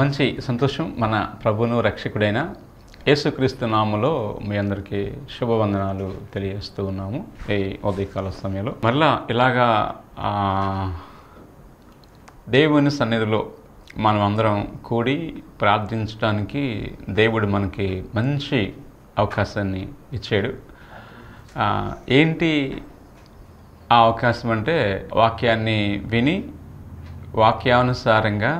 మంచి సంతోషం మన ప్రభును రక్షకుడైన యేసుక్రీస్తు నామలో మీ అందరికీ శుభవందనాలు తెలియజేస్తూ ఉన్నాము ఈ ఉదయకాల సమయంలో మరలా ఇలాగా దేవుని సన్నిధిలో మనం అందరం కూడి ప్రార్థించడానికి దేవుడు మనకి మంచి అవకాశాన్ని ఇచ్చాడు ఏంటి ఆ అవకాశం అంటే వాక్యాన్ని విని వాక్యానుసారంగా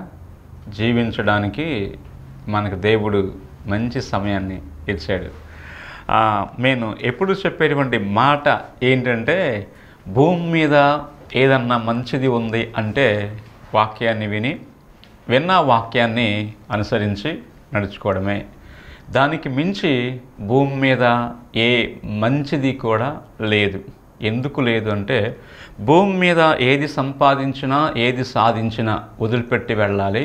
జీవించడానికి మనకు దేవుడు మంచి సమయాన్ని ఇచ్చాడు నేను ఎప్పుడు చెప్పేటువంటి మాట ఏంటంటే భూమి మీద ఏదన్నా మంచిది ఉంది అంటే వాక్యాన్ని విని విన్న వాక్యాన్ని అనుసరించి నడుచుకోవడమే దానికి మించి భూమి మీద ఏ మంచిది కూడా లేదు ఎందుకు లేదు అంటే భూమి మీద ఏది సంపాదించినా ఏది సాధించినా వదిలిపెట్టి వెళ్ళాలి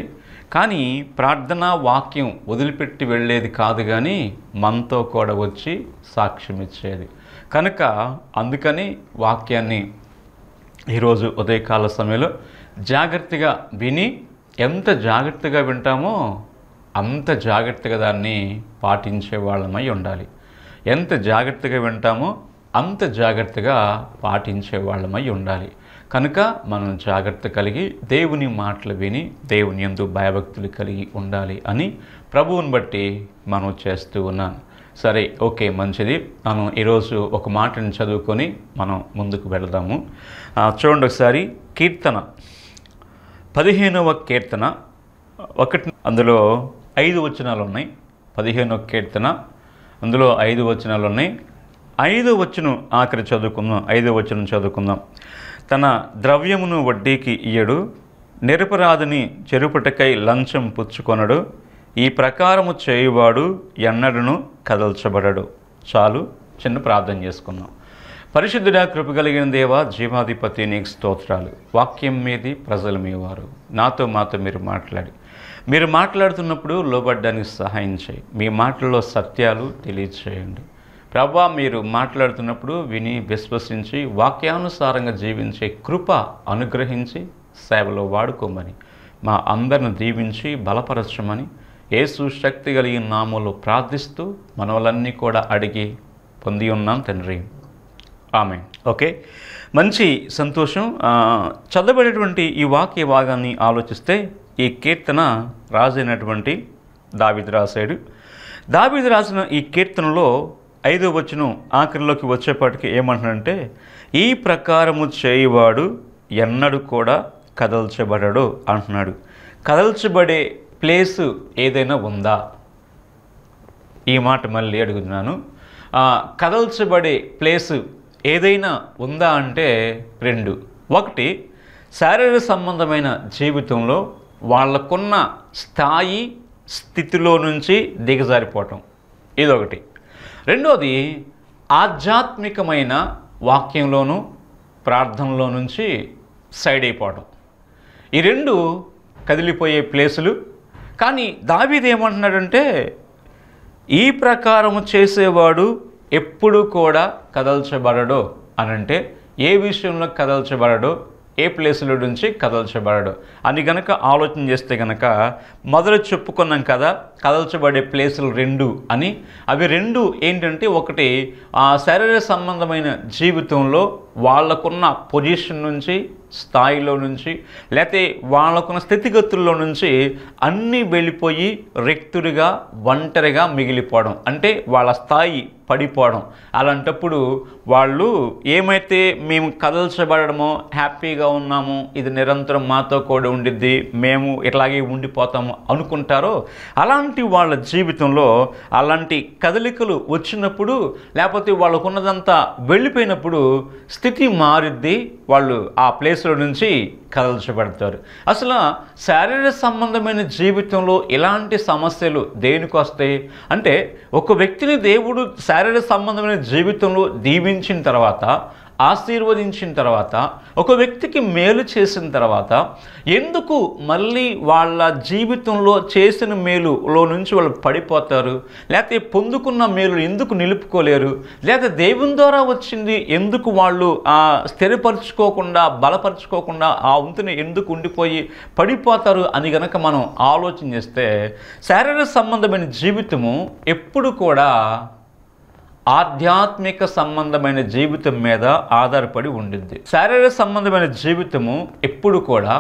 కానీ ప్రార్థనా వాక్యం వదిలిపెట్టి వెళ్ళేది కాదు కానీ మనతో కూడా వచ్చి సాక్ష్యం ఇచ్చేది కనుక అందుకని వాక్యాన్ని ఈరోజు ఉదయకాల సమయంలో జాగ్రత్తగా విని ఎంత జాగ్రత్తగా వింటామో అంత జాగ్రత్తగా దాన్ని పాటించే వాళ్ళమై ఉండాలి ఎంత జాగ్రత్తగా వింటామో అంత జాగ్రత్తగా పాటించే వాళ్ళమై ఉండాలి కనుక మనం జాగ్రత్త కలిగి దేవుని మాటలు విని దేవుని ఎందు భయభక్తులు కలిగి ఉండాలి అని ప్రభువుని బట్టి మనం చేస్తూ ఉన్నాను సరే ఓకే మంచిది మనం ఈరోజు ఒక మాటను చదువుకొని మనం ముందుకు వెళదాము చూడండి ఒకసారి కీర్తన పదిహేనవ కీర్తన ఒకటి అందులో ఐదు వచనాలు ఉన్నాయి పదిహేనవ కీర్తన అందులో ఐదు వచనాలు ఉన్నాయి ఐదు వచ్చును ఆఖరి చదువుకుందాం ఐదు వచ్చును చదువుకుందాం తన ద్రవ్యమును వడ్డీకి ఇయ్యడు నిరపరాధిని చెరుపుటకై లంచం పుచ్చుకొనడు ఈ ప్రకారము చేయువాడు ఎన్నడను కదల్చబడడు చాలు చిన్న ప్రార్థన చేసుకుందాం పరిశుద్ధుడా కృప కలిగిన దేవా జీవాధిపతి నీకు స్తోత్రాలు వాక్యం మీది ప్రజలు మీవారు నాతో మాతో మీరు మాట్లాడి మీరు మాట్లాడుతున్నప్పుడు లోబడ్డానికి సహాయం చేయి మీ మాటల్లో సత్యాలు తెలియచేయండి ప్రభా మీరు మాట్లాడుతున్నప్పుడు విని విశ్వసించి వాక్యానుసారంగా జీవించే కృప అనుగ్రహించి సేవలో వాడుకోమని మా అందరిని దీవించి బలపరచమని యేసు శక్తి కలిగిన నామలు ప్రార్థిస్తూ మనవలన్నీ కూడా అడిగి పొంది ఉన్నాం తండ్రి ఆమె ఓకే మంచి సంతోషం చదవబడేటువంటి ఈ వాక్య భాగాన్ని ఆలోచిస్తే ఈ కీర్తన రాజైనటువంటి దావిది రాశాడు దావిది రాసిన ఈ కీర్తనలో ఐదో వచనం ఆఖరిలోకి వచ్చేపాటికి ఏమంటున్నాడంటే ఈ ప్రకారము చేయవాడు ఎన్నడు కూడా కదల్చబడడు అంటున్నాడు కదల్చబడే ప్లేసు ఏదైనా ఉందా ఈ మాట మళ్ళీ అడుగుతున్నాను కదల్చబడే ప్లేసు ఏదైనా ఉందా అంటే రెండు ఒకటి శారీరక సంబంధమైన జీవితంలో వాళ్ళకున్న స్థాయి స్థితిలో నుంచి దిగజారిపోవటం ఇదొకటి రెండోది ఆధ్యాత్మికమైన వాక్యంలోనూ ప్రార్థనలో నుంచి సైడ్ అయిపోవడం ఈ రెండు కదిలిపోయే ప్లేసులు కానీ దావీది ఏమంటున్నాడంటే ఈ ప్రకారము చేసేవాడు ఎప్పుడు కూడా కదల్చబడడు అనంటే ఏ విషయంలో కదల్చబడడు ఏ ప్లేసుల నుంచి కదల్చబడడు అని గనక ఆలోచన చేస్తే గనక మొదలు చెప్పుకున్నాం కదా కదల్చబడే ప్లేసులు రెండు అని అవి రెండు ఏంటంటే ఒకటి ఆ శరీర సంబంధమైన జీవితంలో వాళ్ళకున్న పొజిషన్ నుంచి స్థాయిలో నుంచి లేకపోతే వాళ్ళకున్న స్థితిగతుల్లో నుంచి అన్నీ వెళ్ళిపోయి రిక్తుడిగా ఒంటరిగా మిగిలిపోవడం అంటే వాళ్ళ స్థాయి పడిపోవడం అలాంటప్పుడు వాళ్ళు ఏమైతే మేము కదల్చబడము హ్యాపీగా ఉన్నాము ఇది నిరంతరం మాతో కూడా ఉండిద్ది మేము ఇట్లాగే ఉండిపోతాము అనుకుంటారో అలాంటి మీలాంటి వాళ్ళ జీవితంలో అలాంటి కదలికలు వచ్చినప్పుడు లేకపోతే వాళ్ళకున్నదంతా వెళ్ళిపోయినప్పుడు స్థితి మారిద్ది వాళ్ళు ఆ ప్లేస్లో నుంచి కదల్చబడతారు అసలు శారీరక సంబంధమైన జీవితంలో ఇలాంటి సమస్యలు దేనికి వస్తాయి అంటే ఒక వ్యక్తిని దేవుడు శారీరక సంబంధమైన జీవితంలో దీవించిన తర్వాత ఆశీర్వదించిన తర్వాత ఒక వ్యక్తికి మేలు చేసిన తర్వాత ఎందుకు మళ్ళీ వాళ్ళ జీవితంలో చేసిన మేలులో నుంచి వాళ్ళు పడిపోతారు లేకపోతే పొందుకున్న మేలు ఎందుకు నిలుపుకోలేరు లేకపోతే దేవుని ద్వారా వచ్చింది ఎందుకు వాళ్ళు స్థిరపరచుకోకుండా బలపరచుకోకుండా ఆ వంతుని ఎందుకు ఉండిపోయి పడిపోతారు అని గనక మనం ఆలోచన చేస్తే శారీరక సంబంధమైన జీవితము ఎప్పుడు కూడా ఆధ్యాత్మిక సంబంధమైన జీవితం మీద ఆధారపడి ఉండింది శారీరక సంబంధమైన జీవితము ఎప్పుడు కూడా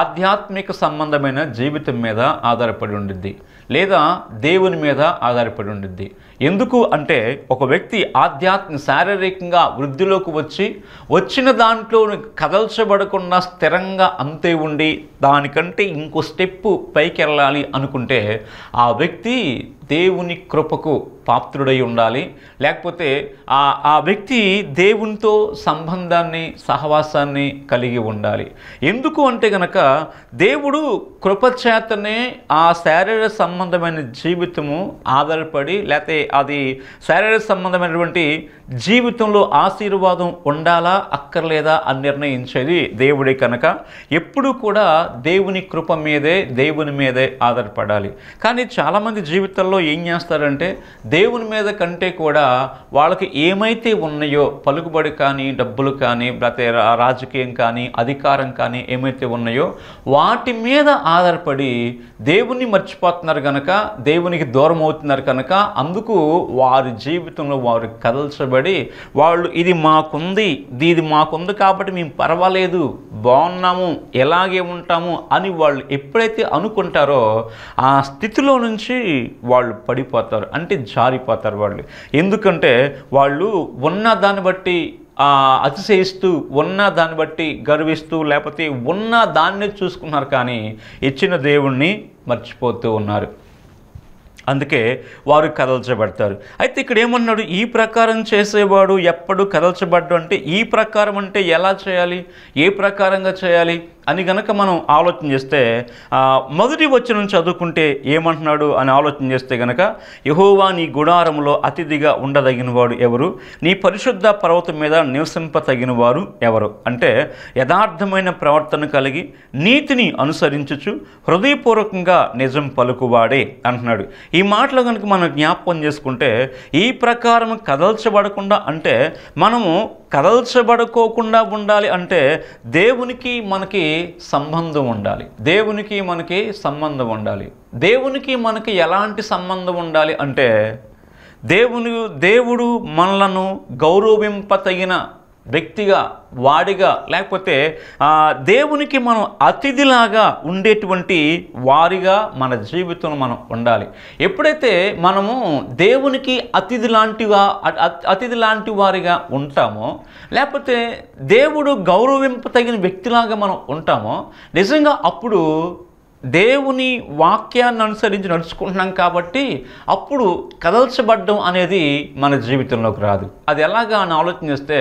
ఆధ్యాత్మిక సంబంధమైన జీవితం మీద ఆధారపడి ఉండిద్ది లేదా దేవుని మీద ఆధారపడి ఉండిద్ది ఎందుకు అంటే ఒక వ్యక్తి ఆధ్యాత్మిక శారీరకంగా వృద్ధిలోకి వచ్చి వచ్చిన దాంట్లో కదల్చబడకుండా స్థిరంగా అంతే ఉండి దానికంటే ఇంకో స్టెప్పు పైకి వెళ్ళాలి అనుకుంటే ఆ వ్యక్తి దేవుని కృపకు పాత్రుడై ఉండాలి లేకపోతే ఆ ఆ వ్యక్తి దేవునితో సంబంధాన్ని సహవాసాన్ని కలిగి ఉండాలి ఎందుకు అంటే గనక దేవుడు కృపచేతనే ఆ శారీర సంబంధమైన జీవితము ఆధారపడి లేకపోతే అది శారీర సంబంధమైనటువంటి జీవితంలో ఆశీర్వాదం ఉండాలా అక్కర్లేదా అని నిర్ణయించేది దేవుడే కనుక ఎప్పుడూ కూడా దేవుని కృప మీదే దేవుని మీదే ఆధారపడాలి కానీ చాలామంది జీవితంలో సందర్భంలో ఏం చేస్తారంటే దేవుని మీద కంటే కూడా వాళ్ళకి ఏమైతే ఉన్నాయో పలుకుబడి కానీ డబ్బులు కానీ లేకపోతే రాజకీయం కానీ అధికారం కానీ ఏమైతే ఉన్నాయో వాటి మీద ఆధారపడి దేవుణ్ణి మర్చిపోతున్నారు కనుక దేవునికి దూరం అవుతున్నారు కనుక అందుకు వారి జీవితంలో వారు కదల్చబడి వాళ్ళు ఇది మాకుంది ఇది మాకుంది కాబట్టి మేము పర్వాలేదు బాగున్నాము ఎలాగే ఉంటాము అని వాళ్ళు ఎప్పుడైతే అనుకుంటారో ఆ స్థితిలో నుంచి వాళ్ళు వాళ్ళు పడిపోతారు అంటే జారిపోతారు వాళ్ళు ఎందుకంటే వాళ్ళు ఉన్న దాన్ని బట్టి అతిశయిస్తూ ఉన్న దాన్ని బట్టి గర్విస్తూ లేకపోతే ఉన్న దాన్నే చూసుకున్నారు కానీ ఇచ్చిన దేవుణ్ణి మర్చిపోతూ ఉన్నారు అందుకే వారు కదల్చబడతారు అయితే ఇక్కడ ఏమన్నాడు ఈ ప్రకారం చేసేవాడు ఎప్పుడు కదల్చబడ్డు అంటే ఈ ప్రకారం అంటే ఎలా చేయాలి ఏ ప్రకారంగా చేయాలి అని గనక మనం ఆలోచన చేస్తే మొదటి వచ్చిన చదువుకుంటే ఏమంటున్నాడు అని ఆలోచన చేస్తే గనక యహోవా నీ గుడారంలో అతిథిగా ఉండదగినవాడు ఎవరు నీ పరిశుద్ధ పర్వతం మీద నివసింపతగిన వారు ఎవరు అంటే యథార్థమైన ప్రవర్తన కలిగి నీతిని అనుసరించుచు హృదయపూర్వకంగా నిజం పలుకువాడే అంటున్నాడు ఈ మాటలు కనుక మనం జ్ఞాపకం చేసుకుంటే ఈ ప్రకారం కదల్చబడకుండా అంటే మనము కదల్చబడుకోకుండా ఉండాలి అంటే దేవునికి మనకి సంబంధం ఉండాలి దేవునికి మనకి సంబంధం ఉండాలి దేవునికి మనకి ఎలాంటి సంబంధం ఉండాలి అంటే దేవుని దేవుడు మనలను గౌరవింపతగిన వ్యక్తిగా వాడిగా లేకపోతే దేవునికి మనం అతిథిలాగా ఉండేటువంటి వారిగా మన జీవితంలో మనం ఉండాలి ఎప్పుడైతే మనము దేవునికి అతిథి లాంటివా అతిథి లాంటి వారిగా ఉంటామో లేకపోతే దేవుడు గౌరవింపతగిన వ్యక్తిలాగా మనం ఉంటామో నిజంగా అప్పుడు దేవుని వాక్యాన్ని అనుసరించి నడుచుకుంటున్నాం కాబట్టి అప్పుడు కదల్చబడ్డం అనేది మన జీవితంలోకి రాదు అది ఎలాగా అని ఆలోచన చేస్తే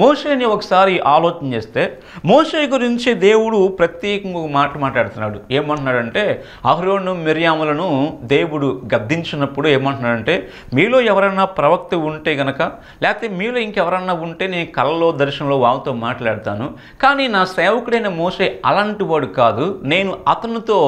మోసేని ఒకసారి ఆలోచన చేస్తే మోసే గురించి దేవుడు ప్రత్యేకంగా మాట మాట్లాడుతున్నాడు ఏమంటున్నాడంటే అహ్రోను మిర్యాములను దేవుడు గద్దించినప్పుడు ఏమంటున్నాడంటే మీలో ఎవరైనా ప్రవక్త ఉంటే గనక లేకపోతే మీలో ఇంకెవరన్నా ఉంటే నేను కళ్ళలో దర్శనంలో వాళ్ళతో మాట్లాడతాను కానీ నా సేవకుడైన మోసే అలాంటి వాడు కాదు నేను అతనితో అతనితో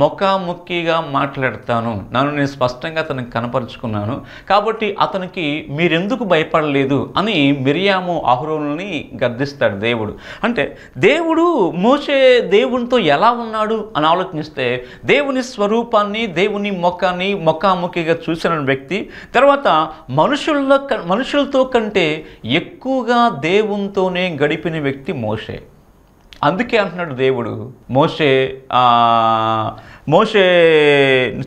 ముఖాముఖిగా మాట్లాడతాను నన్ను నేను స్పష్టంగా అతనికి కనపరుచుకున్నాను కాబట్టి అతనికి మీరెందుకు భయపడలేదు అని మిరియాము అహరోనుని గర్దిస్తాడు దేవుడు అంటే దేవుడు మోసే దేవునితో ఎలా ఉన్నాడు అని ఆలోచిస్తే దేవుని స్వరూపాన్ని దేవుని ముఖాన్ని ముఖాముఖిగా చూసిన వ్యక్తి తర్వాత మనుషుల్లో మనుషులతో కంటే ఎక్కువగా దేవునితోనే గడిపిన వ్యక్తి మోసే అందుకే అంటున్నాడు దేవుడు మోసే మోసే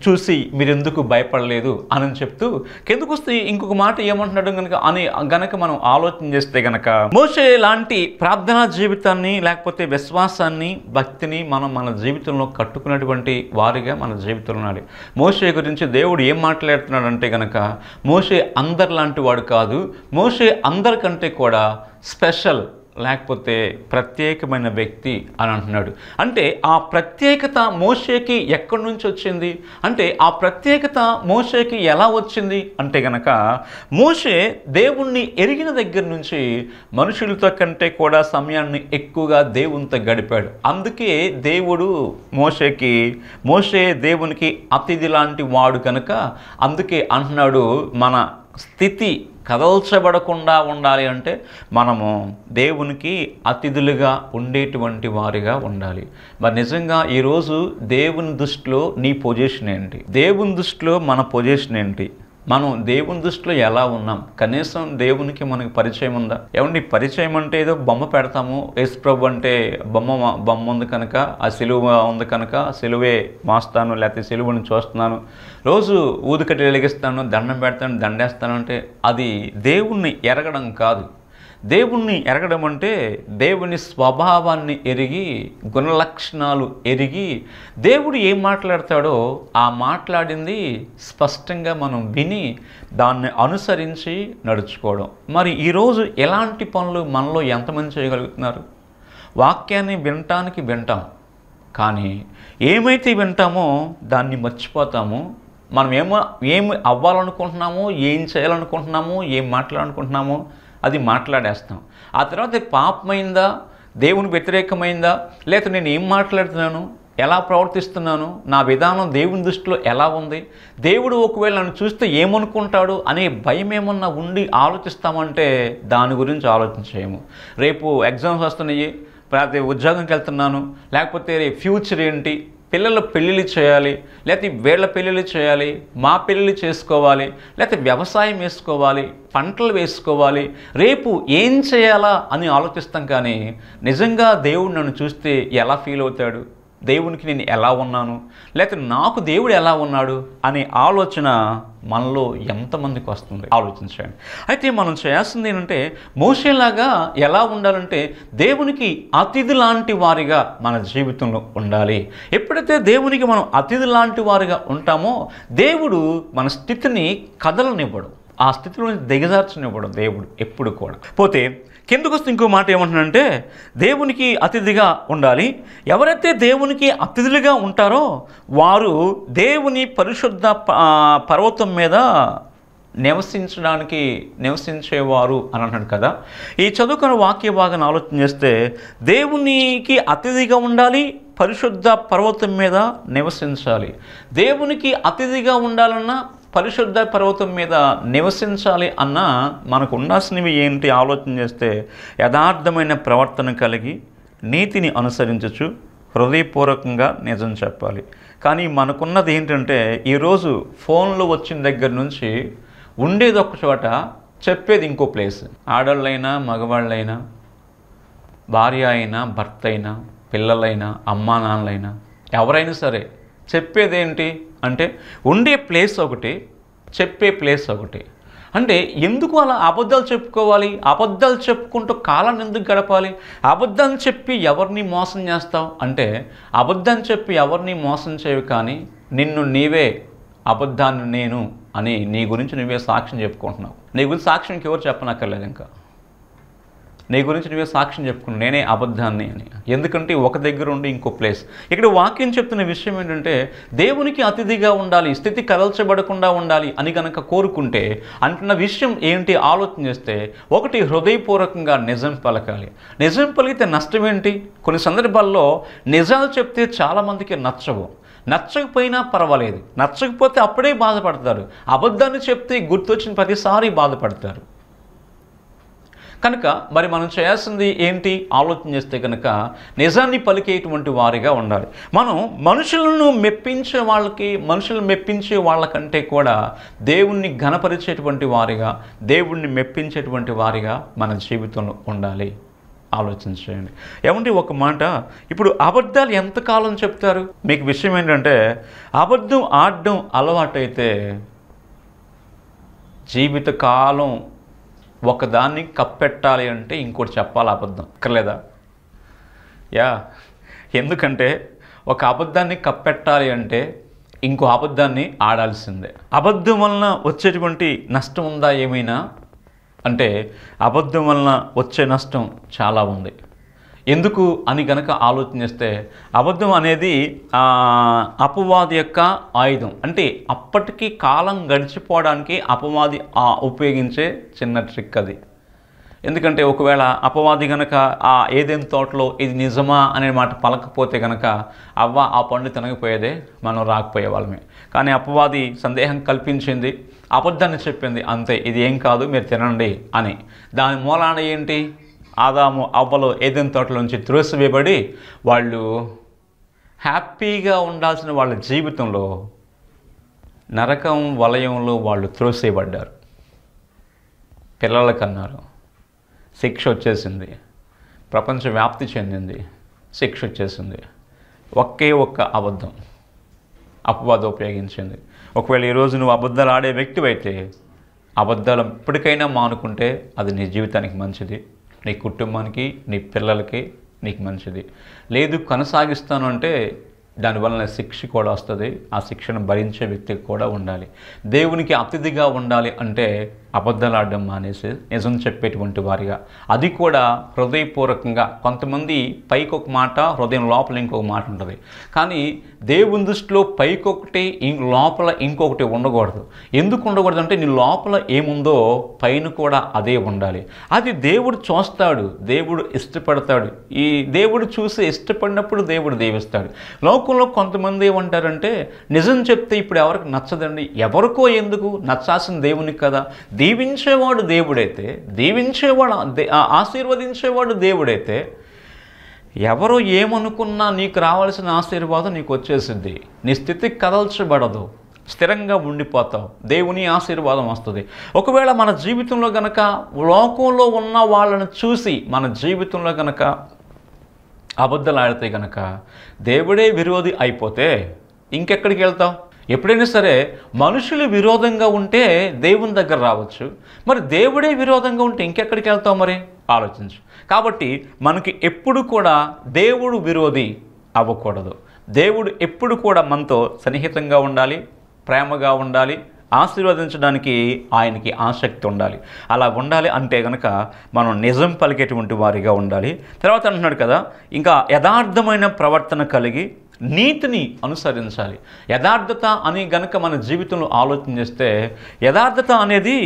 చూసి మీరు ఎందుకు భయపడలేదు అని చెప్తూ కిందకు వస్తే ఇంకొక మాట ఏమంటున్నాడు కనుక అని గనక మనం ఆలోచన చేస్తే గనక మోసే లాంటి ప్రార్థనా జీవితాన్ని లేకపోతే విశ్వాసాన్ని భక్తిని మనం మన జీవితంలో కట్టుకున్నటువంటి వారిగా మన జీవితంలో ఉన్నాడు మోసే గురించి దేవుడు ఏం మాట్లాడుతున్నాడు అంటే గనక మోసే అందరి వాడు కాదు మోసే అందరికంటే కూడా స్పెషల్ లేకపోతే ప్రత్యేకమైన వ్యక్తి అని అంటున్నాడు అంటే ఆ ప్రత్యేకత మోషేకి ఎక్కడి నుంచి వచ్చింది అంటే ఆ ప్రత్యేకత మోషేకి ఎలా వచ్చింది అంటే గనక మోషే దేవుణ్ణి ఎరిగిన దగ్గర నుంచి మనుషులతో కంటే కూడా సమయాన్ని ఎక్కువగా దేవునితో గడిపాడు అందుకే దేవుడు మోషేకి మోషే దేవునికి అతిథి లాంటి వాడు కనుక అందుకే అంటున్నాడు మన స్థితి కదల్చబడకుండా ఉండాలి అంటే మనము దేవునికి అతిథులుగా ఉండేటువంటి వారిగా ఉండాలి మరి నిజంగా ఈరోజు దేవుని దృష్టిలో నీ పొజిషన్ ఏంటి దేవుని దృష్టిలో మన పొజిషన్ ఏంటి మనం దేవుని దృష్టిలో ఎలా ఉన్నాం కనీసం దేవునికి మనకి పరిచయం ఉందా ఏమండి పరిచయం అంటే ఏదో బొమ్మ పెడతాము యేసుప్రభు అంటే బొమ్మ బొమ్మ ఉంది కనుక ఆ సిలువ ఉంది కనుక సిలువే మాస్తాను లేకపోతే సెలువుని చూస్తున్నాను రోజు ఊదుకట్టి వెలిగిస్తాను దండం పెడతాను దండేస్తాను అంటే అది దేవుణ్ణి ఎరగడం కాదు దేవుణ్ణి ఎరగడం అంటే దేవుని స్వభావాన్ని ఎరిగి గుణలక్షణాలు ఎరిగి దేవుడు ఏం మాట్లాడతాడో ఆ మాట్లాడింది స్పష్టంగా మనం విని దాన్ని అనుసరించి నడుచుకోవడం మరి ఈరోజు ఎలాంటి పనులు మనలో ఎంతమంది చేయగలుగుతున్నారు వాక్యాన్ని వినటానికి వింటాం కానీ ఏమైతే వింటామో దాన్ని మర్చిపోతాము మనం ఏమో ఏమి అవ్వాలనుకుంటున్నామో ఏం చేయాలనుకుంటున్నామో ఏం మాట్లాడాలనుకుంటున్నామో అది మాట్లాడేస్తాం ఆ తర్వాత పాపమైందా దేవుని వ్యతిరేకమైందా లేక నేను ఏం మాట్లాడుతున్నాను ఎలా ప్రవర్తిస్తున్నాను నా విధానం దేవుని దృష్టిలో ఎలా ఉంది దేవుడు ఒకవేళ నన్ను చూస్తే ఏమనుకుంటాడు అనే భయం ఏమన్నా ఉండి ఆలోచిస్తామంటే దాని గురించి ఆలోచించలేము రేపు ఎగ్జామ్స్ వస్తున్నాయి ప్రతి ఉద్యోగంకి వెళ్తున్నాను లేకపోతే ఫ్యూచర్ ఏంటి పిల్లల పెళ్ళిళ్ళు చేయాలి లేకపోతే వేళ్ల పెళ్ళిళ్ళు చేయాలి మా పెళ్ళిళ్ళు చేసుకోవాలి లేకపోతే వ్యవసాయం వేసుకోవాలి పంటలు వేసుకోవాలి రేపు ఏం చేయాలా అని ఆలోచిస్తాం కానీ నిజంగా దేవుడు నన్ను చూస్తే ఎలా ఫీల్ అవుతాడు దేవునికి నేను ఎలా ఉన్నాను లేకపోతే నాకు దేవుడు ఎలా ఉన్నాడు అనే ఆలోచన మనలో ఎంతమందికి వస్తుంది ఆలోచించండి అయితే మనం చేయాల్సింది ఏంటంటే మోసేలాగా ఎలా ఉండాలంటే దేవునికి అతిథి లాంటి వారిగా మన జీవితంలో ఉండాలి ఎప్పుడైతే దేవునికి మనం అతిథి లాంటి వారిగా ఉంటామో దేవుడు మన స్థితిని కదలనివ్వడు ఆ స్థితిలో దిగజార్చునివ్వడం దేవుడు ఎప్పుడు కూడా పోతే కిందకు వస్తే ఇంకో మాట ఏమంటున్నంటే దేవునికి అతిథిగా ఉండాలి ఎవరైతే దేవునికి అతిథులుగా ఉంటారో వారు దేవుని పరిశుద్ధ పర్వతం మీద నివసించడానికి నివసించేవారు అని అన్నాడు కదా ఈ చదువుకున్న వాక్య భాగాన్ని ఆలోచన చేస్తే దేవునికి అతిథిగా ఉండాలి పరిశుద్ధ పర్వతం మీద నివసించాలి దేవునికి అతిథిగా ఉండాలన్నా పరిశుద్ధ పర్వతం మీద నివసించాలి అన్న మనకు ఉండాల్సినవి ఏంటి ఆలోచన చేస్తే యథార్థమైన ప్రవర్తన కలిగి నీతిని అనుసరించచ్చు హృదయపూర్వకంగా నిజం చెప్పాలి కానీ మనకున్నది ఏంటంటే ఈరోజు ఫోన్లు వచ్చిన దగ్గర నుంచి ఉండేది ఒక చోట చెప్పేది ఇంకో ప్లేస్ ఆడవాళ్ళైనా మగవాళ్ళైనా భార్య అయినా భర్త అయినా పిల్లలైనా అమ్మా నాన్నలైనా ఎవరైనా సరే చెప్పేదేంటి అంటే ఉండే ప్లేస్ ఒకటి చెప్పే ప్లేస్ ఒకటి అంటే ఎందుకు అలా అబద్ధాలు చెప్పుకోవాలి అబద్ధాలు చెప్పుకుంటూ కాలాన్ని ఎందుకు గడపాలి అబద్ధం చెప్పి ఎవరిని మోసం చేస్తావు అంటే అబద్ధం చెప్పి ఎవరిని మోసం చేయవు కానీ నిన్ను నీవే అబద్ధాన్ని నేను అని నీ గురించి నువ్వే సాక్ష్యం చెప్పుకుంటున్నావు నీ గురించి సాక్ష్యం ఎవరు చెప్పనక్కర్లేదు ఇంకా నీ గురించి నువ్వే సాక్ష్యం చెప్పుకున్నావు నేనే అబద్ధాన్ని అని ఎందుకంటే ఒక దగ్గర ఉండి ఇంకో ప్లేస్ ఇక్కడ వాక్యం చెప్తున్న విషయం ఏంటంటే దేవునికి అతిథిగా ఉండాలి స్థితి కదల్చబడకుండా ఉండాలి అని కనుక కోరుకుంటే అంటున్న విషయం ఏంటి ఆలోచన చేస్తే ఒకటి హృదయపూర్వకంగా నిజం పలకాలి నిజం పలికితే నష్టం ఏంటి కొన్ని సందర్భాల్లో నిజాలు చెప్తే చాలామందికి నచ్చవు నచ్చకపోయినా పర్వాలేదు నచ్చకపోతే అప్పుడే బాధపడతారు అబద్ధాన్ని చెప్తే గుర్తొచ్చిన ప్రతిసారి బాధపడతారు కనుక మరి మనం చేయాల్సింది ఏంటి ఆలోచన చేస్తే కనుక నిజాన్ని పలికేటువంటి వారిగా ఉండాలి మనం మనుషులను మెప్పించే వాళ్ళకి మనుషులను మెప్పించే వాళ్ళకంటే కూడా దేవుణ్ణి ఘనపరిచేటువంటి వారిగా దేవుణ్ణి మెప్పించేటువంటి వారిగా మన జీవితంలో ఉండాలి ఆలోచించండి ఏమండి ఒక మాట ఇప్పుడు అబద్ధాలు ఎంతకాలం చెప్తారు మీకు విషయం ఏంటంటే అబద్ధం ఆడడం అలవాటైతే జీవితకాలం ఒకదాన్ని కప్పెట్టాలి అంటే ఇంకోటి చెప్పాలి అబద్ధం అక్కర్లేదా యా ఎందుకంటే ఒక అబద్ధాన్ని కప్పెట్టాలి అంటే ఇంకో అబద్ధాన్ని ఆడాల్సిందే అబద్ధం వలన వచ్చేటువంటి నష్టం ఉందా ఏమైనా అంటే అబద్ధం వలన వచ్చే నష్టం చాలా ఉంది ఎందుకు అని గనక ఆలోచన చేస్తే అబద్ధం అనేది అపవాది యొక్క ఆయుధం అంటే అప్పటికి కాలం గడిచిపోవడానికి అపవాది ఉపయోగించే చిన్న ట్రిక్ అది ఎందుకంటే ఒకవేళ అపవాది గనక ఆ ఏదేం తోటలో ఇది నిజమా అనే మాట పలకపోతే గనక అవ్వ ఆ పండు తినకపోయేదే మనం రాకపోయే వాళ్ళమే కానీ అపవాది సందేహం కల్పించింది అబద్ధాన్ని చెప్పింది అంతే ఇది ఏం కాదు మీరు తినండి అని దాని మూలాన ఏంటి ఆదాము అవ్వలు ఏదైనా తోటలోంచి త్రోసివేయబడి వాళ్ళు హ్యాపీగా ఉండాల్సిన వాళ్ళ జీవితంలో నరకం వలయంలో వాళ్ళు త్రోసేయబడ్డారు అన్నారు శిక్ష వచ్చేసింది ప్రపంచ వ్యాప్తి చెందింది శిక్ష వచ్చేసింది ఒకే ఒక్క అబద్ధం అపవాదం ఉపయోగించింది ఒకవేళ ఈరోజు నువ్వు అబద్ధాలు ఆడే వ్యక్తివైతే అబద్ధాలు ఎప్పటికైనా మానుకుంటే అది నీ జీవితానికి మంచిది నీ కుటుంబానికి నీ పిల్లలకి నీకు మంచిది లేదు కొనసాగిస్తాను అంటే దానివల్ల శిక్ష కూడా వస్తుంది ఆ శిక్షను భరించే వ్యక్తికి కూడా ఉండాలి దేవునికి అతిథిగా ఉండాలి అంటే అబద్ధాలు ఆడడం మానేసి నిజం చెప్పేటువంటి వారిగా అది కూడా హృదయపూర్వకంగా కొంతమంది పైకి ఒక మాట హృదయం లోపల ఇంకొక మాట ఉంటుంది కానీ దేవుని దృష్టిలో పైకి ఒకటి లోపల ఇంకొకటి ఉండకూడదు ఎందుకు ఉండకూడదు అంటే నీ లోపల ఏముందో పైన కూడా అదే ఉండాలి అది దేవుడు చూస్తాడు దేవుడు ఇష్టపడతాడు ఈ దేవుడు చూసి ఇష్టపడినప్పుడు దేవుడు దేవిస్తాడు లోకంలో కొంతమంది ఏమంటారంటే నిజం చెప్తే ఇప్పుడు ఎవరికి నచ్చదండి ఎవరికో ఎందుకు నచ్చాల్సిన దేవునికి కదా దీవించేవాడు దేవుడైతే దీవించేవాడు ఆశీర్వదించేవాడు దేవుడైతే ఎవరు ఏమనుకున్నా నీకు రావాల్సిన ఆశీర్వాదం నీకు వచ్చేసింది నీ స్థితి కదల్చబడదు స్థిరంగా ఉండిపోతావు దేవుని ఆశీర్వాదం వస్తుంది ఒకవేళ మన జీవితంలో గనక లోకంలో ఉన్న వాళ్ళని చూసి మన జీవితంలో గనక అబద్ధాలు ఆడితే గనక దేవుడే విరోధి అయిపోతే ఇంకెక్కడికి వెళ్తావు ఎప్పుడైనా సరే మనుషులు విరోధంగా ఉంటే దేవుని దగ్గర రావచ్చు మరి దేవుడే విరోధంగా ఉంటే ఇంకెక్కడికి వెళ్తాం మరి ఆలోచించు కాబట్టి మనకి ఎప్పుడు కూడా దేవుడు విరోధి అవ్వకూడదు దేవుడు ఎప్పుడు కూడా మనతో సన్నిహితంగా ఉండాలి ప్రేమగా ఉండాలి ఆశీర్వదించడానికి ఆయనకి ఆసక్తి ఉండాలి అలా ఉండాలి అంటే కనుక మనం నిజం పలికేటువంటి వారిగా ఉండాలి తర్వాత అంటున్నాడు కదా ఇంకా యథార్థమైన ప్రవర్తన కలిగి నీతిని అనుసరించాలి యథార్థత అని గనక మన జీవితంలో ఆలోచన చేస్తే యథార్థత అనేది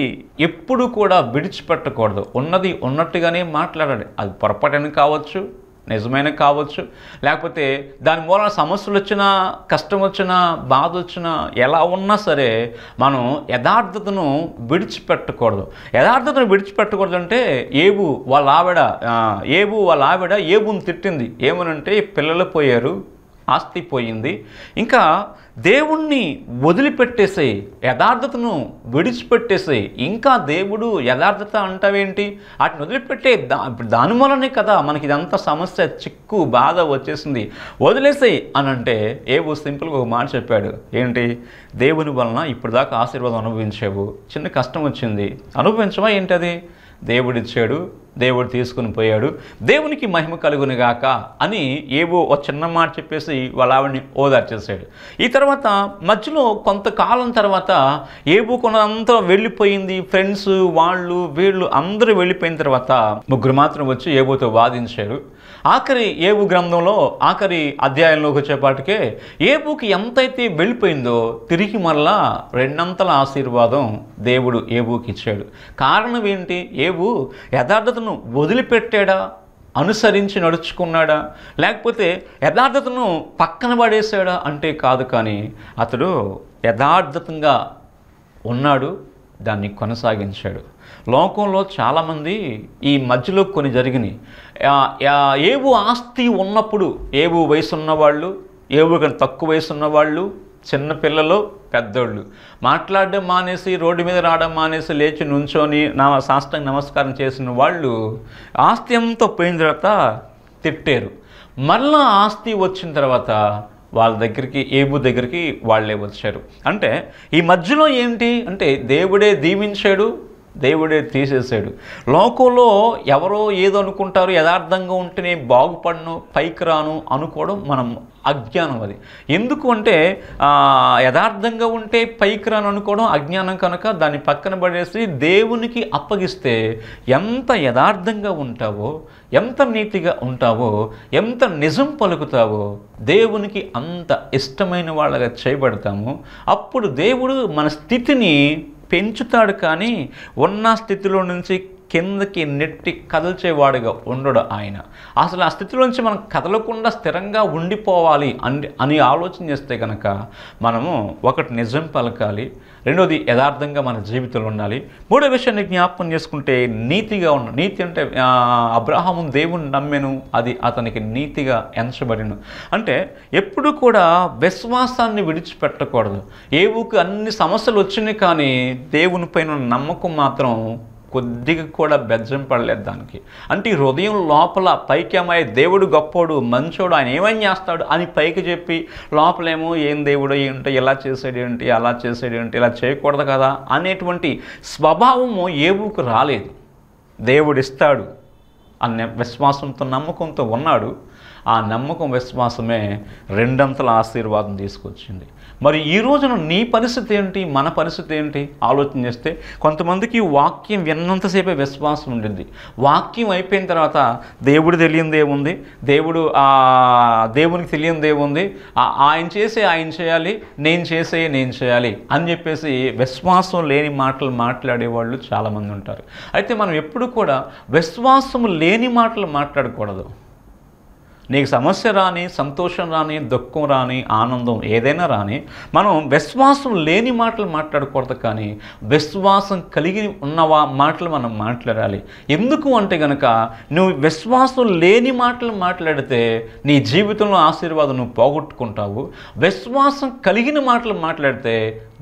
ఎప్పుడు కూడా విడిచిపెట్టకూడదు ఉన్నది ఉన్నట్టుగానే మాట్లాడాలి అది పొరపాటని కావచ్చు నిజమైన కావచ్చు లేకపోతే దాని మూలన సమస్యలు వచ్చినా కష్టం వచ్చినా బాధ వచ్చినా ఎలా ఉన్నా సరే మనం యథార్థతను విడిచిపెట్టకూడదు యథార్థతను విడిచిపెట్టకూడదు అంటే ఏబు వాళ్ళ ఆవిడ ఏబు వాళ్ళ ఆవిడ ఏబుని తిట్టింది ఏమనంటే పిల్లలు పోయారు ఆస్తి పోయింది ఇంకా దేవుణ్ణి వదిలిపెట్టేసే యథార్థతను విడిచిపెట్టేసే ఇంకా దేవుడు యథార్థత అంటావేంటి వాటిని వదిలిపెట్టే దా దాని మూలనే కదా మనకి ఇదంతా సమస్య చిక్కు బాధ వచ్చేసింది వదిలేసే అని అంటే ఏవో సింపుల్గా ఒక మాట చెప్పాడు ఏంటి దేవుని వలన ఇప్పుడు దాకా ఆశీర్వాదం అనుభవించావు చిన్న కష్టం వచ్చింది అనుభవించమా ఏంటి అది దేవుడిచ్చాడు దేవుడు తీసుకుని పోయాడు దేవునికి మహిమ కలుగునుగాక అని ఏవో ఒక చిన్న మాట చెప్పేసి వాళ్ళ ఆవిడని చేశాడు ఈ తర్వాత మధ్యలో కొంతకాలం తర్వాత ఏబో కొంత వెళ్ళిపోయింది ఫ్రెండ్స్ వాళ్ళు వీళ్ళు అందరూ వెళ్ళిపోయిన తర్వాత ముగ్గురు మాత్రం వచ్చి ఏబోతో వాదించారు ఆఖరి ఏబు గ్రంథంలో ఆఖరి అధ్యాయంలోకి వచ్చేపాటికే ఏబుకి ఎంతైతే వెళ్ళిపోయిందో తిరిగి మరలా రెండంతల ఆశీర్వాదం దేవుడు ఏబుకి ఇచ్చాడు కారణం ఏంటి ఏబు యథార్థతను వదిలిపెట్టాడా అనుసరించి నడుచుకున్నాడా లేకపోతే యథార్థతను పక్కన పడేశాడా అంటే కాదు కానీ అతడు యథార్థతంగా ఉన్నాడు దాన్ని కొనసాగించాడు లోకంలో చాలామంది ఈ మధ్యలో కొన్ని జరిగినాయి ఏవు ఆస్తి ఉన్నప్పుడు ఏవు వయసు ఉన్నవాళ్ళు ఏవు కానీ తక్కువ వయసు ఉన్నవాళ్ళు చిన్నపిల్లలు పెద్దోళ్ళు మాట్లాడడం మానేసి రోడ్డు మీద రావడం మానేసి లేచి నుంచొని నా శాస్త్రం నమస్కారం చేసిన వాళ్ళు ఆస్తి ఎంతో పోయిన తర్వాత తిట్టారు మళ్ళా ఆస్తి వచ్చిన తర్వాత వాళ్ళ దగ్గరికి ఏబు దగ్గరికి వాళ్ళే వచ్చారు అంటే ఈ మధ్యలో ఏంటి అంటే దేవుడే దీవించాడు దేవుడే తీసేసాడు లోకంలో ఎవరో ఏదనుకుంటారు యథార్థంగా ఉంటేనే బాగుపడను పైకి రాను అనుకోవడం మనం అజ్ఞానం అది ఎందుకు అంటే యథార్థంగా ఉంటే పైకి రాను అనుకోవడం అజ్ఞానం కనుక దాన్ని పక్కన పడేసి దేవునికి అప్పగిస్తే ఎంత యథార్థంగా ఉంటావో ఎంత నీతిగా ఉంటావో ఎంత నిజం పలుకుతావో దేవునికి అంత ఇష్టమైన వాళ్ళగా చేయబడతాము అప్పుడు దేవుడు మన స్థితిని పెంచుతాడు కానీ ఉన్న స్థితిలో నుంచి కిందకి నెట్టి కదల్చేవాడుగా ఉండడు ఆయన అసలు ఆ నుంచి మనం కదలకుండా స్థిరంగా ఉండిపోవాలి అని అని ఆలోచన చేస్తే కనుక మనము ఒకటి నిజం పలకాలి రెండోది యథార్థంగా మన జీవితంలో ఉండాలి మూడో విషయాన్ని జ్ఞాపకం చేసుకుంటే నీతిగా ఉన్న నీతి అంటే అబ్రాహము దేవుని నమ్మెను అది అతనికి నీతిగా ఎంచబడిను అంటే ఎప్పుడు కూడా విశ్వాసాన్ని విడిచిపెట్టకూడదు ఏవుకి అన్ని సమస్యలు వచ్చినాయి కానీ దేవునిపైన నమ్మకం మాత్రం కొద్దిగా కూడా పడలేదు దానికి అంటే హృదయం లోపల అమ్మాయి దేవుడు గొప్పోడు మంచోడు ఆయన ఏమని చేస్తాడు అని పైకి చెప్పి లోపలేమో ఏం దేవుడు ఏంటి ఇలా చేసాడు ఏంటి అలా చేసాడు ఏంటి ఇలా చేయకూడదు కదా అనేటువంటి స్వభావము ఏబుకు రాలేదు దేవుడు ఇస్తాడు అనే విశ్వాసంతో నమ్మకంతో ఉన్నాడు ఆ నమ్మకం విశ్వాసమే రెండంతల ఆశీర్వాదం తీసుకొచ్చింది మరి ఈ రోజున నీ పరిస్థితి ఏంటి మన పరిస్థితి ఏంటి ఆలోచన చేస్తే కొంతమందికి వాక్యం విన్నంతసేపే విశ్వాసం ఉండింది వాక్యం అయిపోయిన తర్వాత దేవుడు తెలియందే ఉంది దేవుడు దేవునికి తెలియందే ఉంది ఆయన చేసే ఆయన చేయాలి నేను చేసే నేను చేయాలి అని చెప్పేసి విశ్వాసం లేని మాటలు మాట్లాడే వాళ్ళు చాలామంది ఉంటారు అయితే మనం ఎప్పుడు కూడా విశ్వాసం లేని మాటలు మాట్లాడకూడదు నీకు సమస్య రాని సంతోషం రాని దుఃఖం రాని ఆనందం ఏదైనా రాని మనం విశ్వాసం లేని మాటలు మాట్లాడకూడదు కానీ విశ్వాసం కలిగి ఉన్నవా మాటలు మనం మాట్లాడాలి ఎందుకు అంటే గనక నువ్వు విశ్వాసం లేని మాటలు మాట్లాడితే నీ జీవితంలో ఆశీర్వాదం నువ్వు పోగొట్టుకుంటావు విశ్వాసం కలిగిన మాటలు మాట్లాడితే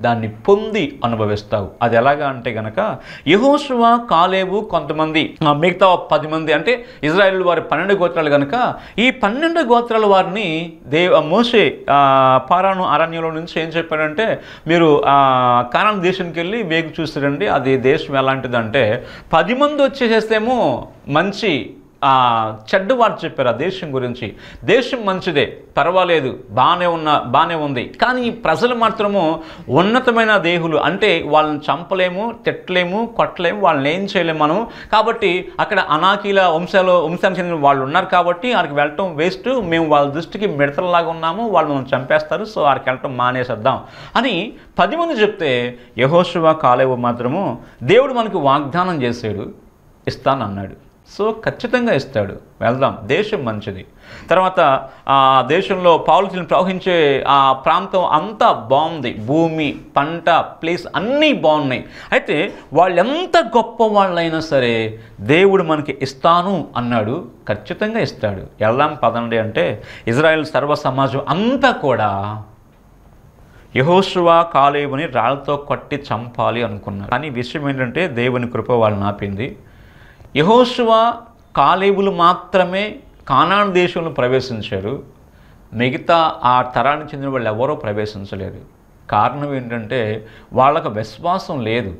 దాన్ని పొంది అనుభవిస్తావు అది ఎలాగా అంటే గనక యహోశువ కాలేవు కొంతమంది మిగతా పది మంది అంటే ఇజ్రాయెల్ వారి పన్నెండు గోత్రాలు గనక ఈ పన్నెండు గోత్రాల వారిని దేవ మోసే పారాను అరణ్యంలో నుంచి ఏం చెప్పాడంటే మీరు కారణ దేశానికి వెళ్ళి వేగు చూసిరండి అది దేశం ఎలాంటిదంటే పది మంది వచ్చేసేస్తేమో మంచి చెడ్డు వారు చెప్పారు ఆ దేశం గురించి దేశం మంచిదే పర్వాలేదు బాగానే ఉన్న బాగానే ఉంది కానీ ప్రజలు మాత్రము ఉన్నతమైన దేహులు అంటే వాళ్ళని చంపలేము తిట్టలేము కొట్టలేము వాళ్ళని ఏం చేయలేము మనం కాబట్టి అక్కడ అనాకీల వంశాలు వంశానికి చెందిన వాళ్ళు ఉన్నారు కాబట్టి వారికి వెళ్ళటం వేస్ట్ మేము వాళ్ళ దృష్టికి మిడతలలాగా ఉన్నాము వాళ్ళు మనం చంపేస్తారు సో వారికి వెళ్ళటం మానేసేద్దాం అని పది మంది చెప్తే యహోశివ కాలేవు మాత్రము దేవుడు మనకు వాగ్దానం చేశాడు ఇస్తానన్నాడు సో ఖచ్చితంగా ఇస్తాడు వెళ్దాం దేశం మంచిది తర్వాత ఆ దేశంలో పాలసీని ప్రవహించే ఆ ప్రాంతం అంతా బాగుంది భూమి పంట ప్లేస్ అన్నీ బాగున్నాయి అయితే వాళ్ళు ఎంత గొప్ప వాళ్ళైనా సరే దేవుడు మనకి ఇస్తాను అన్నాడు ఖచ్చితంగా ఇస్తాడు వెళ్దాం పదండి అంటే ఇజ్రాయెల్ సర్వ సమాజం అంతా కూడా యహోశివా కాలేవుని రాళ్లతో కొట్టి చంపాలి అనుకున్నారు కానీ విషయం ఏంటంటే దేవుని కృప వాళ్ళు ఆపింది యహోశువ కాలేబులు మాత్రమే కానాను దేశంలో ప్రవేశించారు మిగతా ఆ తరానికి చెందిన వాళ్ళు ఎవరో ప్రవేశించలేదు కారణం ఏంటంటే వాళ్ళకు విశ్వాసం లేదు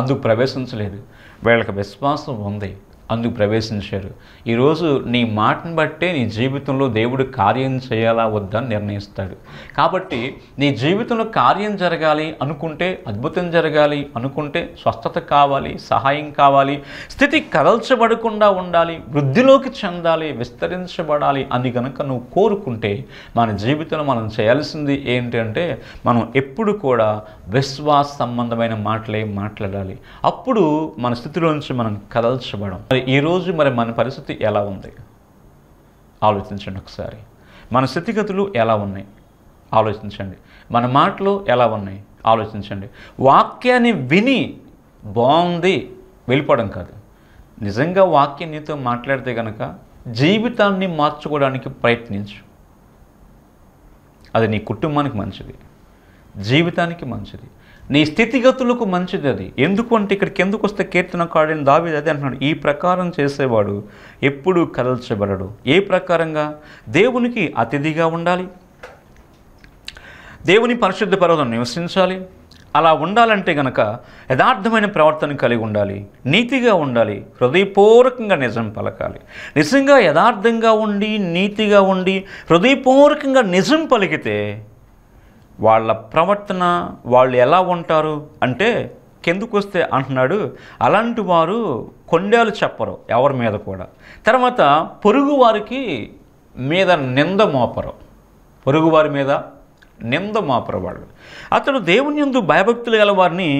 అందుకు ప్రవేశించలేదు వీళ్ళకి విశ్వాసం ఉంది అందుకు ప్రవేశించారు ఈరోజు నీ మాటను బట్టే నీ జీవితంలో దేవుడు కార్యం చేయాలా వద్దని నిర్ణయిస్తాడు కాబట్టి నీ జీవితంలో కార్యం జరగాలి అనుకుంటే అద్భుతం జరగాలి అనుకుంటే స్వస్థత కావాలి సహాయం కావాలి స్థితి కదల్చబడకుండా ఉండాలి వృద్ధిలోకి చెందాలి విస్తరించబడాలి అని కనుక నువ్వు కోరుకుంటే మన జీవితంలో మనం చేయాల్సింది ఏంటంటే మనం ఎప్పుడు కూడా విశ్వాస సంబంధమైన మాటలే మాట్లాడాలి అప్పుడు మన స్థితిలోంచి మనం కదల్చబడం మరి ఈరోజు మరి మన పరిస్థితి ఎలా ఉంది ఆలోచించండి ఒకసారి మన స్థితిగతులు ఎలా ఉన్నాయి ఆలోచించండి మన మాటలు ఎలా ఉన్నాయి ఆలోచించండి వాక్యాన్ని విని బాగుంది వెళ్ళిపోవడం కాదు నిజంగా వాక్యం నీతో మాట్లాడితే కనుక జీవితాన్ని మార్చుకోవడానికి ప్రయత్నించు అది నీ కుటుంబానికి మంచిది జీవితానికి మంచిది నీ స్థితిగతులకు మంచిది అది ఎందుకు అంటే ఇక్కడికి ఎందుకు వస్తే కీర్తనకాడని దావిది అది అంటున్నాడు ఈ ప్రకారం చేసేవాడు ఎప్పుడూ కదల్చబడడు ఏ ప్రకారంగా దేవునికి అతిథిగా ఉండాలి దేవుని పరిశుద్ధ పర్వతం నివసించాలి అలా ఉండాలంటే గనక యథార్థమైన ప్రవర్తన కలిగి ఉండాలి నీతిగా ఉండాలి హృదయపూర్వకంగా నిజం పలకాలి నిజంగా యథార్థంగా ఉండి నీతిగా ఉండి హృదయపూర్వకంగా నిజం పలికితే వాళ్ళ ప్రవర్తన వాళ్ళు ఎలా ఉంటారు అంటే కిందకు వస్తే అంటున్నాడు అలాంటి వారు కొండేలు చెప్పరు ఎవరి మీద కూడా తర్వాత పొరుగు వారికి మీద నింద మోపరు పొరుగువారి మీద నింద మోపరు వాళ్ళు అతడు దేవుని ఎందు భయభక్తులు గల వారిని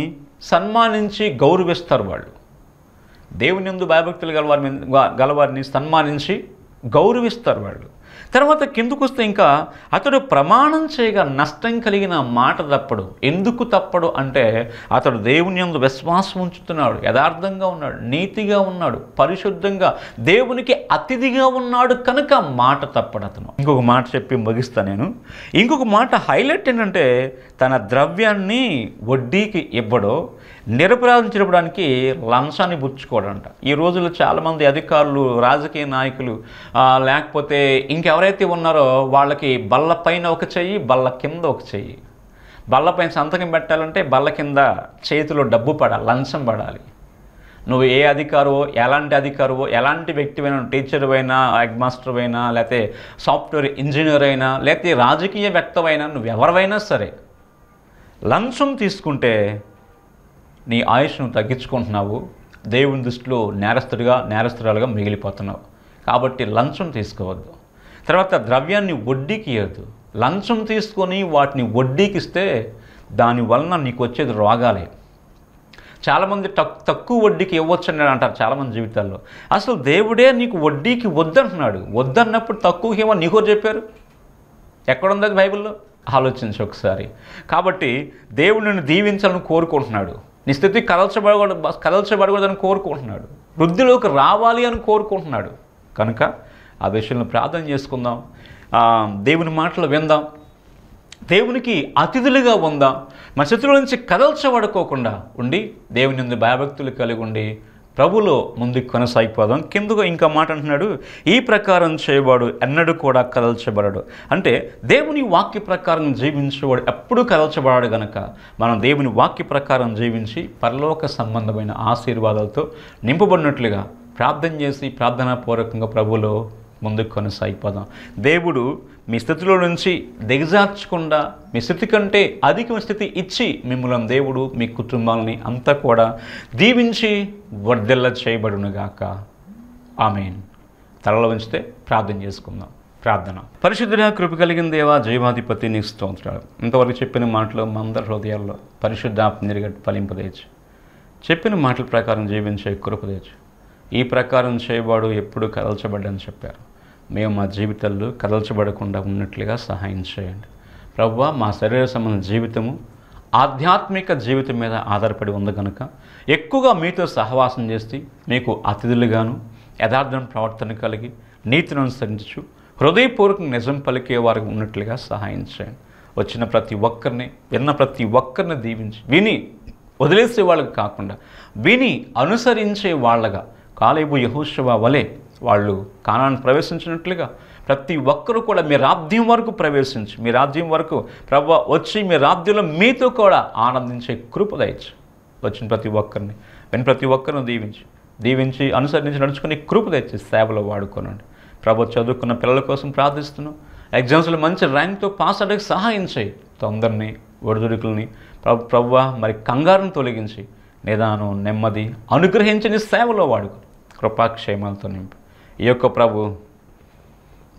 సన్మానించి గౌరవిస్తారు వాళ్ళు దేవుని ఎందు భయభక్తులు గల వారి గలవారిని సన్మానించి గౌరవిస్తారు వాళ్ళు తర్వాత కిందకు వస్తే ఇంకా అతడు ప్రమాణం చేయగా నష్టం కలిగిన మాట తప్పడు ఎందుకు తప్పడు అంటే అతడు దేవుని ఎందు విశ్వాసం ఉంచుతున్నాడు యథార్థంగా ఉన్నాడు నీతిగా ఉన్నాడు పరిశుద్ధంగా దేవునికి అతిథిగా ఉన్నాడు కనుక మాట తప్పడు అతను ఇంకొక మాట చెప్పి ముగిస్తా నేను ఇంకొక మాట హైలైట్ ఏంటంటే తన ద్రవ్యాన్ని వడ్డీకి ఇవ్వడో నిరపరాధం చెప్పడానికి లంచాన్ని పుచ్చుకోడంట ఈ రోజుల్లో చాలామంది అధికారులు రాజకీయ నాయకులు లేకపోతే ఇంకెవరైతే ఉన్నారో వాళ్ళకి బల్ల పైన ఒక చెయ్యి బల్ల కింద ఒక చెయ్యి బల్ల పైన సంతకం పెట్టాలంటే బల్ల కింద చేతిలో డబ్బు పడాలి లంచం పడాలి నువ్వు ఏ అధికారో ఎలాంటి అధికారో ఎలాంటి వ్యక్తివైనా టీచర్ అయినా హెడ్ మాస్టర్ అయినా లేకపోతే సాఫ్ట్వేర్ ఇంజనీర్ అయినా లేకపోతే రాజకీయ వ్యక్తమైనా నువ్వు ఎవరివైనా సరే లంచం తీసుకుంటే నీ ఆయుష్ను తగ్గించుకుంటున్నావు దేవుని దృష్టిలో నేరస్తుడిగా నేరస్తురాలుగా మిగిలిపోతున్నావు కాబట్టి లంచం తీసుకోవద్దు తర్వాత ద్రవ్యాన్ని వడ్డీకి ఇవ్వద్దు లంచం తీసుకొని వాటిని వడ్డీకి ఇస్తే దానివలన నీకు వచ్చేది రోగాలే చాలామంది తక్ తక్కువ వడ్డీకి ఇవ్వచ్చు అని అంటారు చాలామంది జీవితాల్లో అసలు దేవుడే నీకు వడ్డీకి వద్దంటున్నాడు వద్దన్నప్పుడు తక్కువ ఏమో నీకో చెప్పారు ఎక్కడుంది బైబిల్లో ఆలోచించు ఒకసారి కాబట్టి దేవుడిని దీవించాలని కోరుకుంటున్నాడు నీ స్థితి కదల్చబడకూడదు అని కోరుకుంటున్నాడు వృద్ధిలోకి రావాలి అని కోరుకుంటున్నాడు కనుక ఆ విషయంలో ప్రార్థన చేసుకుందాం దేవుని మాటలు విందాం దేవునికి అతిథులుగా ఉందాం మన శత్రువుల నుంచి కదల్చబడుకోకుండా ఉండి దేవుని భయభక్తులు కలిగి ఉండి ప్రభులో ముందుకు కొనసాగిపోదాం కిందకు ఇంకా మాట అంటున్నాడు ఈ ప్రకారం చేయబడు ఎన్నడూ కూడా కదల్చబడడు అంటే దేవుని వాక్య ప్రకారం జీవించేవాడు ఎప్పుడూ కదల్చబడాడు గనక మనం దేవుని వాక్య ప్రకారం జీవించి పరలోక సంబంధమైన ఆశీర్వాదాలతో నింపబడినట్లుగా ప్రార్థన చేసి ప్రార్థనాపూర్వకంగా ప్రభులో ముందుకు కొనసాగిపోదాం దేవుడు మీ స్థితిలో నుంచి దిగజార్చకుండా మీ స్థితి కంటే అధిక స్థితి ఇచ్చి మిమ్మల్ని దేవుడు మీ కుటుంబాలని అంతా కూడా దీవించి వర్ధిల్ల చేయబడునుగాక ఆమెన్ తలలో ఉంచితే ప్రార్థన చేసుకుందాం ప్రార్థన పరిశుద్ధుడ కృప కలిగిన దేవా జయవాధిపతి నీకు స్తోత్రాలు ఇంతవరకు చెప్పిన మాటలు మందరి హృదయాల్లో పరిశుద్ధ నిరిగట్టు ఫలింపదేచ్చు చెప్పిన మాటల ప్రకారం జీవించే కృపదేచ్చు ఈ ప్రకారం చేయబడు ఎప్పుడు కదల్చబడ్డని చెప్పారు మేము మా జీవితాల్లో కదల్చబడకుండా ఉన్నట్లుగా సహాయం చేయండి ప్రవ్వ మా శరీర సంబంధ జీవితము ఆధ్యాత్మిక జీవితం మీద ఆధారపడి ఉంది కనుక ఎక్కువగా మీతో సహవాసం చేసి మీకు అతిథులుగాను యథార్థం ప్రవర్తన కలిగి నీతిని అనుసరించు హృదయపూర్వక నిజం పలికే వారికి ఉన్నట్లుగా సహాయం చేయండి వచ్చిన ప్రతి ఒక్కరిని విన్న ప్రతి ఒక్కరిని దీవించి విని వదిలేసే వాళ్ళకి కాకుండా విని అనుసరించే వాళ్ళగా కాలేబు యహూశవ వలె వాళ్ళు కానాన్ని ప్రవేశించినట్లుగా ప్రతి ఒక్కరూ కూడా మీ రాజ్యం వరకు ప్రవేశించి మీ రాజ్యం వరకు ప్రభు వచ్చి మీ రాజ్యంలో మీతో కూడా ఆనందించే దయచు వచ్చిన ప్రతి ఒక్కరిని విని ప్రతి ఒక్కరిని దీవించి దీవించి అనుసరించి నడుచుకుని తెచ్చి సేవలో వాడుకోనండి ప్రభు చదువుకున్న పిల్లల కోసం ప్రార్థిస్తున్నాం ఎగ్జామ్స్లో మంచి ర్యాంక్తో పాస్ అవ్వడానికి సహాయం చేయి తొందరని ఒడిదుడుకులని ప్రభు ప్రభు మరి కంగారును తొలగించి నిదానం నెమ్మది అనుగ్రహించని సేవలో వాడుకో కృపాక్షేమాలతో నింపి ఈ యొక్క ప్రభు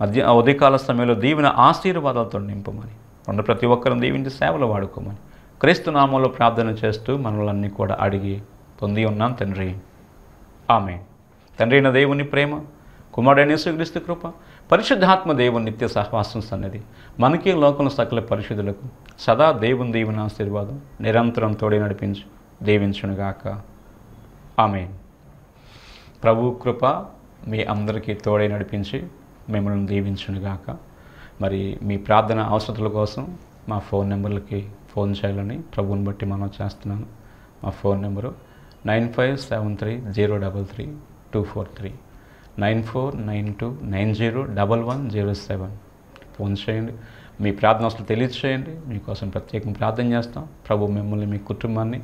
మధ్య ఉదయకాల సమయంలో దీవిన ఆశీర్వాదాలతో నింపమని ఉన్న ప్రతి ఒక్కరిని దీవించి సేవలు వాడుకోమని క్రీస్తునామంలో ప్రార్థన చేస్తూ మనలన్నీ కూడా అడిగి పొంది ఉన్నాం తండ్రి ఆమె తండ్రి అయిన దేవుని ప్రేమ కుమారుడైన యేసుక్రీస్తు కృప పరిశుద్ధాత్మ దేవుని నిత్య సహవాసం సన్నిధి మనకి లోకంలో సకల పరిశుద్ధులకు సదా దేవుని దీవుని ఆశీర్వాదం నిరంతరం తోడి నడిపించు దీవించునుగాక ఆమె ప్రభు కృప మీ అందరికీ తోడై నడిపించి మిమ్మల్ని దీవించునుగాక మరి మీ ప్రార్థన అవసరతల కోసం మా ఫోన్ నెంబర్లకి ఫోన్ చేయాలని ప్రభువుని బట్టి మనం చేస్తున్నాను మా phone number nine five seven three zero double three two four three nine four nine two nine zero double one zero seven phone చేయండి మీ ప్రార్థన అసలు తెలియచేయండి మీకోసం ప్రత్యేకంగా ప్రార్థన చేస్తాం ప్రభు మిమ్మల్ని మీ కుటుంబాన్ని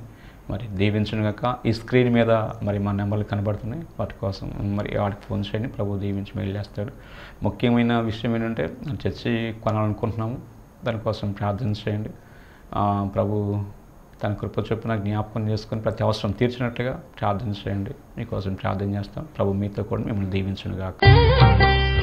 మరి దీవించడం కాక ఈ స్క్రీన్ మీద మరి మా నెంబర్లు కనబడుతున్నాయి వాటి కోసం మరి వాటికి ఫోన్ చేయండి ప్రభు దీవించి చేస్తాడు ముఖ్యమైన విషయం ఏంటంటే చర్చి కొనాలనుకుంటున్నాము దానికోసం ప్రార్థన చేయండి ప్రభు తన కృప చొప్పున జ్ఞాపకం చేసుకుని ప్రతి అవసరం తీర్చినట్టుగా ప్రార్థన చేయండి మీకోసం ప్రార్థన చేస్తాం ప్రభు మీతో కూడా మిమ్మల్ని దీవించను కాక